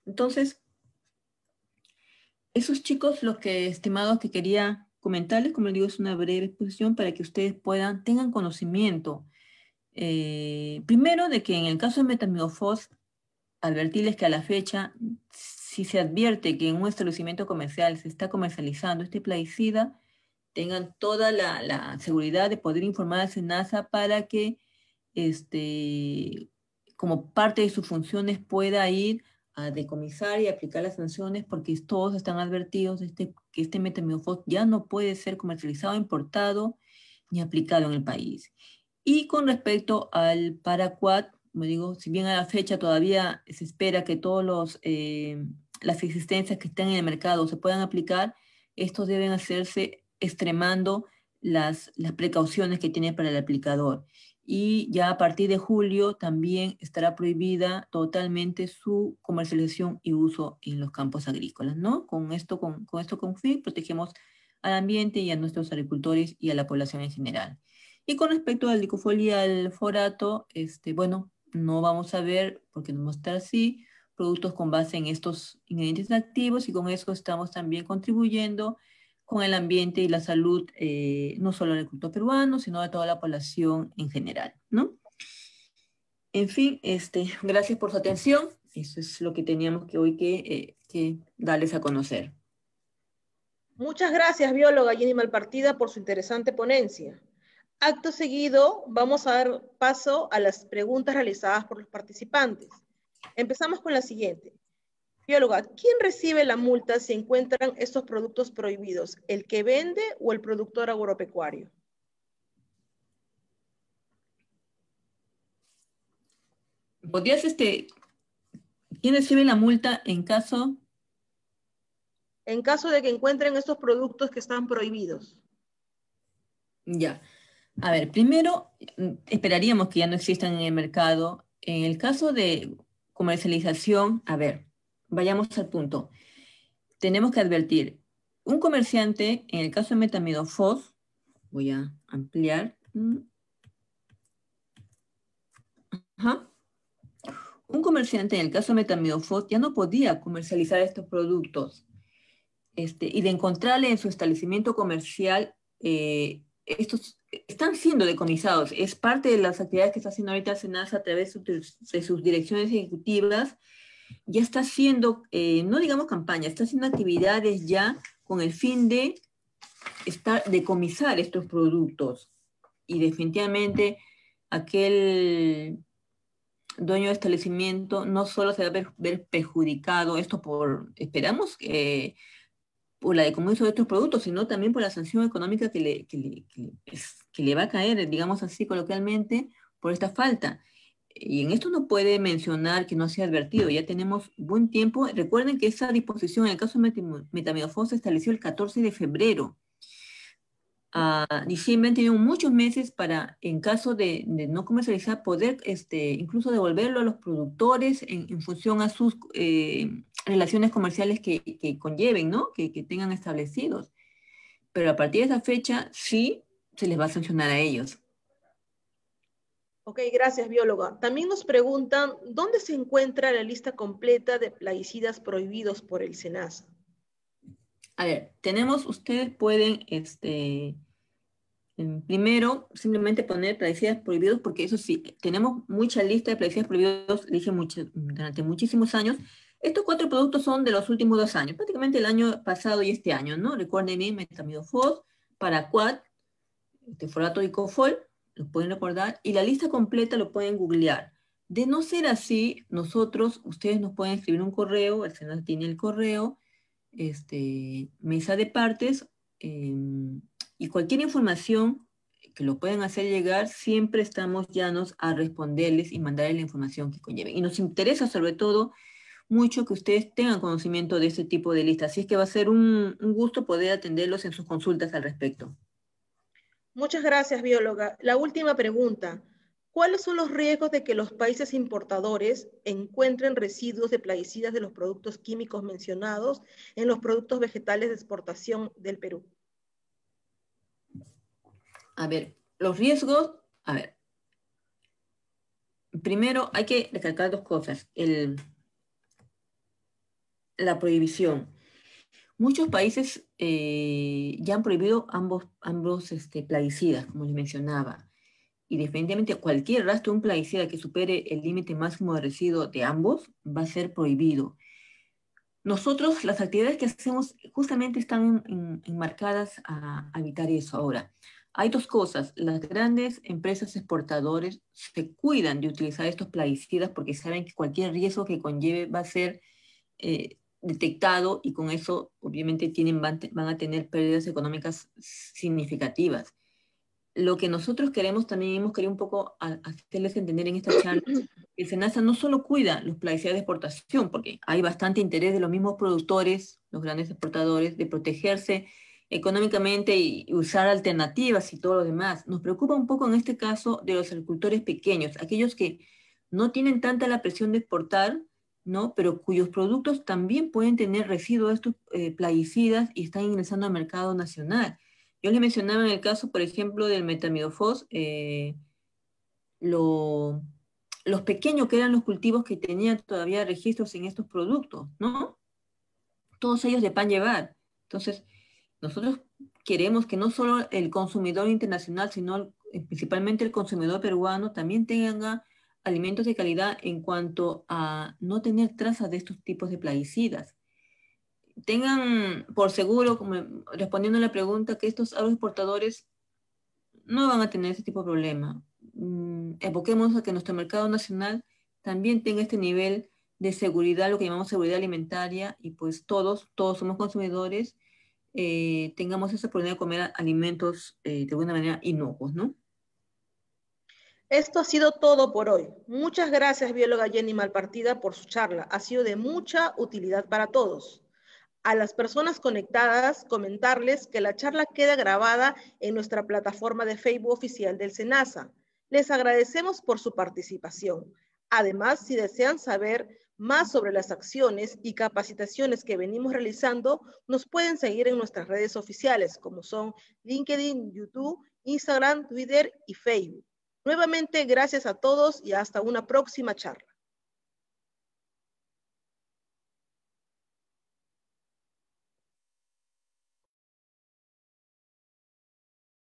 Entonces, esos chicos, los que, estimados, que quería comentarles, como les digo, es una breve exposición para que ustedes puedan, tengan conocimiento. Eh, primero, de que en el caso de metamidofos advertirles que a la fecha, si se advierte que en un establecimiento comercial se está comercializando este plaguicida, tengan toda la, seguridad de poder informar a SENASA para que, este, como parte de sus funciones, pueda ir a decomisar y aplicar las sanciones porque todos están advertidos este, que este metamiofos ya no puede ser comercializado, importado ni aplicado en el país. Y con respecto al paraquat, como digo, si bien a la fecha todavía se espera que todas eh, las existencias que están en el mercado se puedan aplicar, estos deben hacerse extremando las, las precauciones que tiene para el aplicador. Y ya a partir de julio también estará prohibida totalmente su comercialización y uso en los campos agrícolas, ¿no? Con esto, con, con esto con fin, protegemos al ambiente y a nuestros agricultores y a la población en general. Y con respecto al y al forato, este, bueno, no vamos a ver, porque no mostrar así, productos con base en estos ingredientes activos y con eso estamos también contribuyendo con el ambiente y la salud, eh, no solo del culto peruano, sino de toda la población en general, ¿no? En fin, este, gracias por su atención. Eso es lo que teníamos que hoy que, eh, darles a conocer. Muchas gracias, bióloga Jenny Malpartida, por su interesante ponencia. Acto seguido, vamos a dar paso a las preguntas realizadas por los participantes. Empezamos con la siguiente. Bióloga, ¿quién recibe la multa si encuentran estos productos prohibidos? ¿El que vende o el productor agropecuario? ¿Podrías, este, quién recibe la multa en caso? En caso de que encuentren estos productos que están prohibidos. Ya. A ver, primero, esperaríamos que ya no existan en el mercado. En el caso de comercialización, a ver, vayamos al punto. Tenemos que advertir, un comerciante, en el caso de metamidofos, voy a ampliar. Mm, ajá. Un comerciante, en el caso de metamidofos, ya no podía comercializar estos productos. Este, y de encontrarle en su establecimiento comercial eh, estos están siendo decomisados. Es parte de las actividades que está haciendo ahorita Senasa a través de sus direcciones ejecutivas. Ya está haciendo, eh, no digamos campaña, está haciendo actividades ya con el fin de estar, decomisar estos productos. Y definitivamente aquel dueño de establecimiento no solo se va a ver, perjudicado, esto por, esperamos que por la decomiso de estos productos, sino también por la sanción económica que le, que le, que, le va a caer, digamos así coloquialmente, por esta falta. Y en esto no puede mencionar que no sea advertido, ya tenemos buen tiempo. Recuerden que esa disposición en el caso de metamidofos se estableció el 14 de febrero a ah, diciembre han tenido muchos meses para, en caso de, no comercializar, poder este, incluso devolverlo a los productores en, función a sus eh, relaciones comerciales que, conlleven, Que, que, tengan establecidos. Pero a partir de esa fecha sí se les va a sancionar a ellos. Ok, gracias, bióloga. También nos preguntan, ¿dónde se encuentra la lista completa de plaguicidas prohibidos por el SENASA? A ver, tenemos, ustedes pueden, este, em, primero, simplemente poner plaguicidas prohibidos, porque eso sí, tenemos mucha lista de plaguicidas prohibidos, dije durante muchísimos años. Estos cuatro productos son de los últimos dos años, prácticamente el año pasado y este año, ¿no? Recuerden metamidofos, paraquat, este, y cofol, lo pueden recordar, y la lista completa lo pueden googlear. De no ser así, nosotros, ustedes nos pueden escribir un correo, el senador tiene el correo, este, mesa de partes em, y cualquier información que lo puedan hacer llegar, siempre estamos llanos a responderles y mandarles la información que conlleven. Y nos interesa sobre todo mucho que ustedes tengan conocimiento de este tipo de listas. Así es que va a ser un gusto poder atenderlos en sus consultas al respecto. Muchas gracias, bióloga. La última pregunta. ¿Cuáles son los riesgos de que los países importadores encuentren residuos de plaguicidas de los productos químicos mencionados en los productos vegetales de exportación del Perú? A ver, los riesgos, a ver. Primero hay que recalcar dos cosas. la prohibición. Muchos países eh, ya han prohibido ambos, este, plaguicidas, como les mencionaba y definitivamente cualquier rastro de un plaguicida que supere el límite máximo de residuo de ambos va a ser prohibido. Nosotros, las actividades que hacemos justamente están enmarcadas a evitar eso ahora. Hay dos cosas. Las grandes empresas exportadoras se cuidan de utilizar estos plaguicidas porque saben que cualquier riesgo que conlleve va a ser eh, detectado y con eso obviamente tienen, van a tener pérdidas económicas significativas lo que nosotros queremos, también hemos querido un poco hacerles entender en esta charla, el SENASA no solo cuida los plaguicidas de exportación, porque hay bastante interés de los mismos productores, los grandes exportadores, de protegerse económicamente y usar alternativas y todo lo demás. Nos preocupa un poco en este caso de los agricultores pequeños, aquellos que no tienen tanta la presión de exportar, ¿no? pero cuyos productos también pueden tener residuos de estos eh, plaguicidas y están ingresando al mercado nacional. Yo les mencionaba en el caso, por ejemplo, del metamidofos, eh, los pequeños que eran los cultivos que tenían todavía registros en estos productos, ¿no? Todos ellos de pan llevar. Entonces, nosotros queremos que no solo el consumidor internacional, sino principalmente el consumidor peruano también tenga alimentos de calidad en cuanto a no tener trazas de estos tipos de plaguicidas tengan por seguro, respondiendo a la pregunta, que estos agroexportadores no van a tener ese tipo de problema. Mm, Evoquemos a que nuestro mercado nacional también tenga este nivel de seguridad, lo que llamamos seguridad alimentaria, y pues todos, todos somos consumidores, eh, tengamos esa oportunidad de comer alimentos eh, de buena manera inocuos, ¿no? Esto ha sido todo por hoy. Muchas gracias, bióloga Jenny Malpartida, por su charla. Ha sido de mucha utilidad para todos a las personas conectadas comentarles que la charla queda grabada en nuestra plataforma de Facebook oficial del SENASA. Les agradecemos por su participación. Además, si desean saber más sobre las acciones y capacitaciones que venimos realizando, nos pueden seguir en nuestras redes oficiales, como son LinkedIn, YouTube, Instagram, Twitter y Facebook. Nuevamente, gracias a todos y hasta una próxima charla.